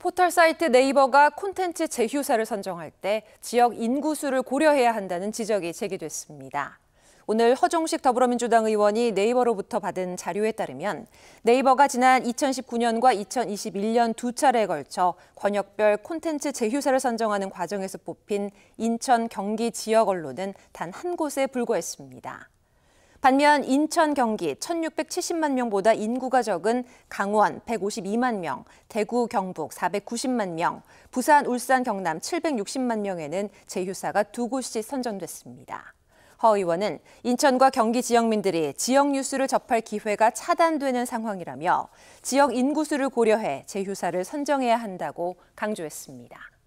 포털 사이트 네이버가 콘텐츠 제휴사를 선정할 때 지역 인구수를 고려해야 한다는 지적이 제기됐습니다. 오늘 허종식 더불어민주당 의원이 네이버로부터 받은 자료에 따르면 네이버가 지난 2019년과 2021년 두 차례에 걸쳐 권역별 콘텐츠 제휴사를 선정하는 과정에서 뽑힌 인천, 경기 지역 언론은 단 한 곳에 불과했습니다. 반면 인천, 경기 1,670만 명보다 인구가 적은 강원 152만 명, 대구, 경북 490만 명, 부산, 울산, 경남 760만 명에는 제휴사가두 곳이 선정됐습니다. 허 의원은 인천과 경기 지역민들이 지역 뉴스를 접할 기회가 차단되는 상황이라며 지역 인구수를 고려해 재휴사를 선정해야 한다고 강조했습니다.